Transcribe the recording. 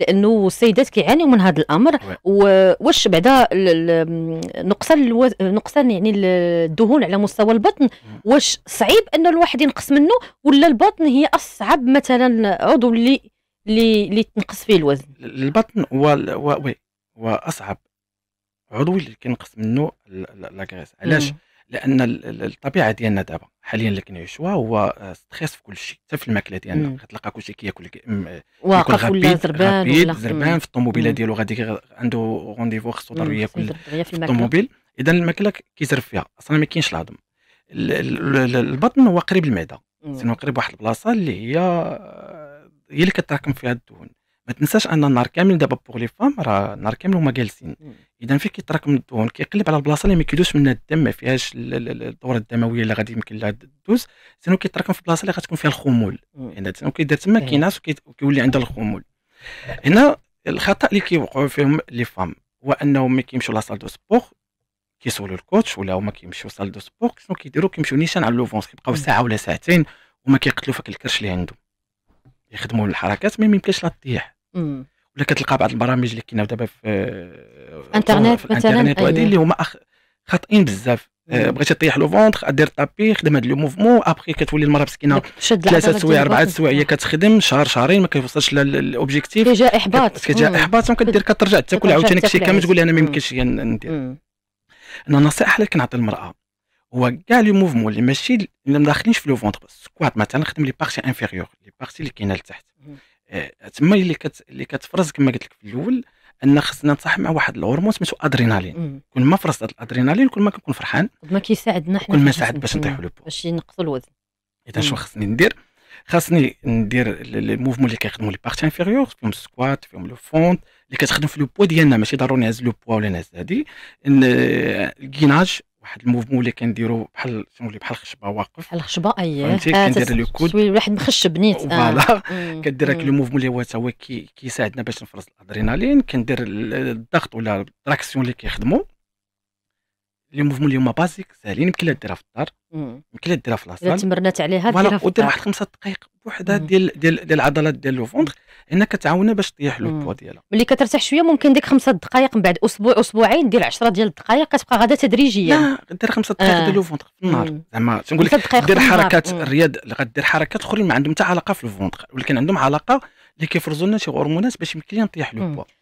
لانه السيدات كيعانيوا من هذا الامر واش بعدا نقصان نقصان يعني الدهون على مستوى البطن واش صعيب ان الواحد ينقص منه ولا البطن هي اصعب مثلا عضو اللي اللي تنقص فيه الوزن البطن هو و... وي و... اصعب عضو اللي كينقص منه لاكريس علاش لان الطبيعه ديالنا دابا حاليا اللي كنعيشوها هو ستريس في كلشي حتى في الماكله ديالنا كتلقى كلشي كياكل كياكل ولا زربان زربان في الطوموبيله ديالو غادي عنده رونديفو خصو ضروري ياكل في الطوموبيل اذا الماكله كيزرب فيها اصلا ما كاينش الهضم البطن هو قريب المعده سينو قريب واحد البلاصه اللي هي هي اللي كتراكم فيها الدهون ما تنساش ان النهار كامل دابا بوغ لي فام راه النهار كامل هما جالسين اذا فين كيتراكم الدهون كيقلب على البلاصه اللي ما كيدوش منها الدم ما فيهاش الدوره الدمويه اللي غادي يمكن لها دوز سينو كيتراكم في البلاصه اللي غتكون فيها الخمول يعني سينو كيدير تما إيه. كينعس وكيولي عندها الخمول هنا الخطا اللي كيوقعوا فيهم لي فام هو انهم ملي كيمشيو لاصال دو سبور كيسولوا الكوتش ولا هما كيمشيو صال دو سبور شنو كيديروا كيمشيو نيشان على لوفونس كيبقاو ساعه ولا ساعتين وما كيقتلوا فيك الكرش اللي عندهم يخدموا الحركات ما يمكنش لا تطيح ولا كتلقى بعض البرامج اللي كاينه دابا في آه، انترنت في الانترنت وهادي أيوه. اللي هما أخ... خاطئين بزاف آه، بغيتي طيح لو فونتر دير طابي خدم هاد لو موفمون ابخي كتولي المراه مسكينه ثلاثه سوايع اربعه سوايع هي كتخدم شهر شهرين ما كيوصلش للاوبجيكتيف كيجي احباط كيجي احباط وكدير كترجع تاكل عاوتاني كشي كامل تقول انا ما يمكنش ندير انا نصيحه اللي كنعطي المراه هو كاع لو موفمون اللي ماشي اللي ما داخلينش في لو فونتر سكوات مثلا خدم لي بارتي انفيريور لي بارتي اللي كاينه لتحت آه، تما اللي كت... اللي كتفرز كما قلت لك في الاول ان خصنا نصح مع واحد الهرمون سميتو ادرينالين كل ما فرزت الادرينالين كل ما كنكون فرحان ما كيساعدنا حنا كل ما ساعد باش نطيحوا لو باش ينقصوا الوزن اذا شنو خصني ندير خاصني ندير الموفمون اللي كيخدموا لي بارتي انفيريور فيهم السكوات فيهم لو فونت اللي كتخدم في لو بوا ديالنا ماشي ضروري نهز لو بوا ولا نهز هادي الكيناج واحد الموفمون اللي كنديرو بحال شنو بحال الخشبه واقف بحال الخشبه اي آه، كندير لو كود شويه واحد مخشب نيت آه. فوالا كدير هاك لو موفمون اللي هو تا هو كيساعدنا باش نفرز الادرينالين كندير الضغط ولا التراكسيون اللي كيخدموا لي موفمون اللي هما بازيك ساهلين يمكن لا ديرها في الدار يمكن لا ديرها في لاصال تمرنات عليها ديرها في الدار ودير واحد خمسة دقائق وحده ديال ديال ديال العضلات ديال لو فونتر هنا كتعاونها باش طيح لو بوا ديالها ملي كترتاح شويه ممكن ديك خمسة دقائق من بعد اسبوع اسبوعين دير 10 ديال الدقائق كتبقى غاده تدريجيا لا دير خمسة دقائق آه. ديال لو فونتر في النهار زعما تنقول لك دير حركات الرياض غدير حركات اخرين ما عندهم حتى علاقه في الفونتر ولكن عندهم علاقه اللي كيفرزوا لنا شي هرمونات باش يمكن لينا نطيح لو بوا